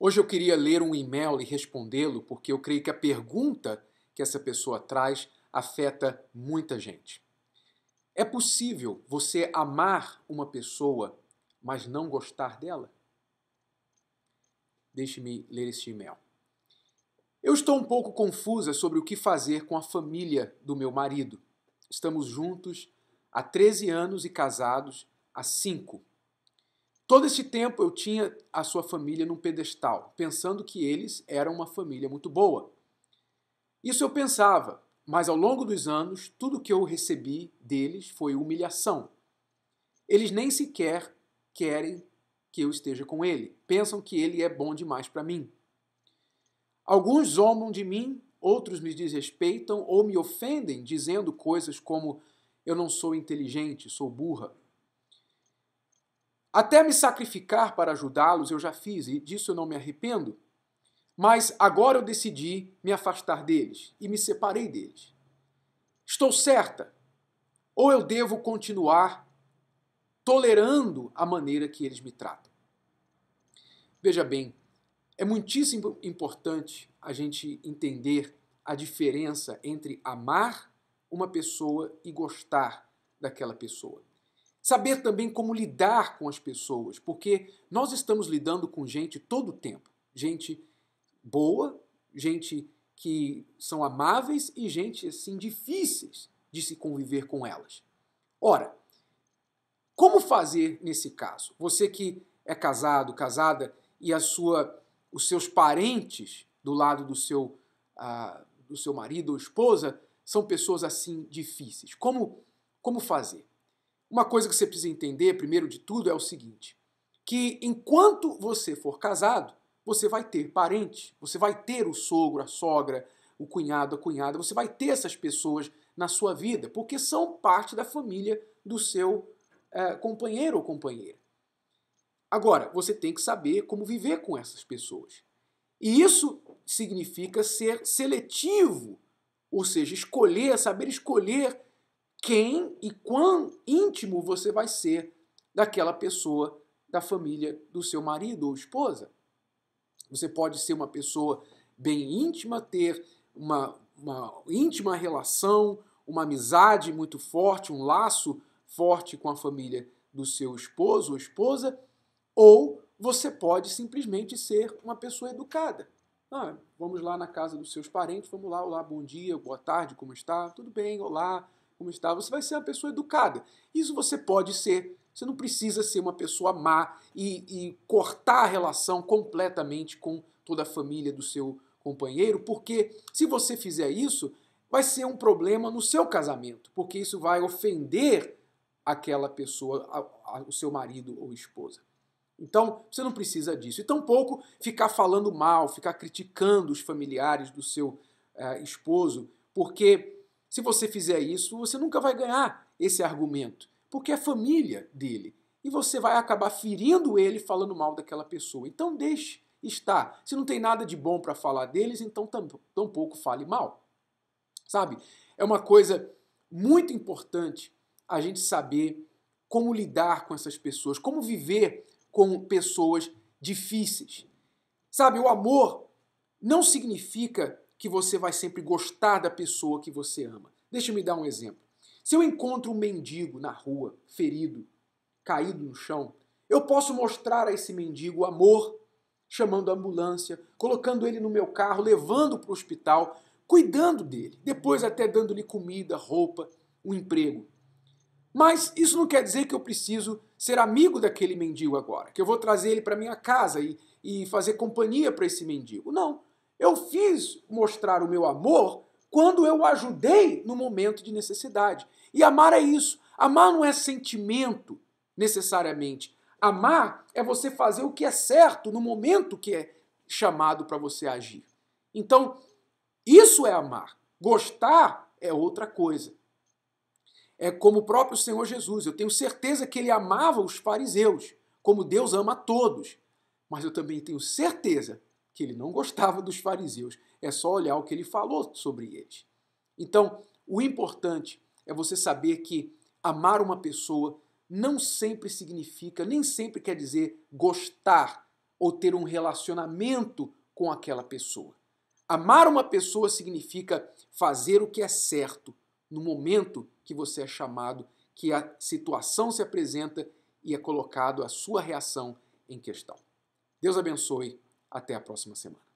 Hoje eu queria ler um e-mail e respondê-lo, porque eu creio que a pergunta que essa pessoa traz afeta muita gente. É possível você amar uma pessoa, mas não gostar dela? Deixe-me ler este e-mail. Eu estou um pouco confusa sobre o que fazer com a família do meu marido. Estamos juntos há 13 anos e casados há 5. Todo esse tempo eu tinha a sua família num pedestal, pensando que eles eram uma família muito boa. Isso eu pensava, mas ao longo dos anos, tudo que eu recebi deles foi humilhação. Eles nem sequer querem que eu esteja com ele, pensam que ele é bom demais para mim. Alguns zombam de mim, outros me desrespeitam ou me ofendem, dizendo coisas como: eu não sou inteligente, sou burra. Até me sacrificar para ajudá-los eu já fiz e disso eu não me arrependo. Mas agora eu decidi me afastar deles e me separei deles. Estou certa, ou eu devo continuar tolerando a maneira que eles me tratam? Veja bem, é muitíssimo importante a gente entender a diferença entre amar uma pessoa e gostar daquela pessoa. Saber também como lidar com as pessoas, porque nós estamos lidando com gente todo o tempo. Gente boa, gente que são amáveis e gente assim difíceis de se conviver com elas. Ora, como fazer nesse caso? Você que é casado, casada e a sua, os seus parentes do lado do seu, uh, do seu marido ou esposa são pessoas assim difíceis. Como, como fazer? Uma coisa que você precisa entender, primeiro de tudo, é o seguinte: que enquanto você for casado, você vai ter parente, você vai ter o sogro, a sogra, o cunhado, a cunhada, você vai ter essas pessoas na sua vida, porque são parte da família do seu é, companheiro ou companheira. Agora, você tem que saber como viver com essas pessoas. E isso significa ser seletivo, ou seja, escolher, saber escolher quem e quão íntimo você vai ser daquela pessoa da família do seu marido ou esposa. Você pode ser uma pessoa bem íntima, ter uma, uma íntima relação, uma amizade muito forte, um laço forte com a família do seu esposo ou esposa, ou você pode simplesmente ser uma pessoa educada. Ah, vamos lá na casa dos seus parentes, vamos lá, olá, bom dia, boa tarde, como está? Tudo bem, olá, como está, você vai ser uma pessoa educada. Isso você pode ser. Você não precisa ser uma pessoa má e, e cortar a relação completamente com toda a família do seu companheiro, porque se você fizer isso, vai ser um problema no seu casamento, porque isso vai ofender aquela pessoa, a, a, o seu marido ou esposa. Então, você não precisa disso. E tampouco ficar falando mal, ficar criticando os familiares do seu eh, esposo, porque se você fizer isso, você nunca vai ganhar esse argumento, porque é família dele. E você vai acabar ferindo ele falando mal daquela pessoa. Então deixe estar. Se não tem nada de bom para falar deles, então tampouco fale mal. Sabe? É uma coisa muito importante a gente saber como lidar com essas pessoas, como viver com pessoas difíceis. Sabe, o amor não significa que você vai sempre gostar da pessoa que você ama. Deixa eu me dar um exemplo. Se eu encontro um mendigo na rua, ferido, caído no chão, eu posso mostrar a esse mendigo amor, chamando a ambulância, colocando ele no meu carro, levando para o hospital, cuidando dele, depois até dando-lhe comida, roupa, um emprego. Mas isso não quer dizer que eu preciso ser amigo daquele mendigo agora, que eu vou trazer ele para minha casa e, e fazer companhia para esse mendigo. Não. Eu fiz mostrar o meu amor quando eu ajudei no momento de necessidade. E amar é isso. Amar não é sentimento, necessariamente. Amar é você fazer o que é certo no momento que é chamado para você agir. Então, isso é amar. Gostar é outra coisa. É como o próprio Senhor Jesus. Eu tenho certeza que ele amava os fariseus, como Deus ama a todos. Mas eu também tenho certeza que ele não gostava dos fariseus. É só olhar o que ele falou sobre eles. Então, o importante é você saber que amar uma pessoa não sempre significa, nem sempre quer dizer gostar ou ter um relacionamento com aquela pessoa. Amar uma pessoa significa fazer o que é certo no momento que você é chamado, que a situação se apresenta e é colocado a sua reação em questão. Deus abençoe até a próxima semana.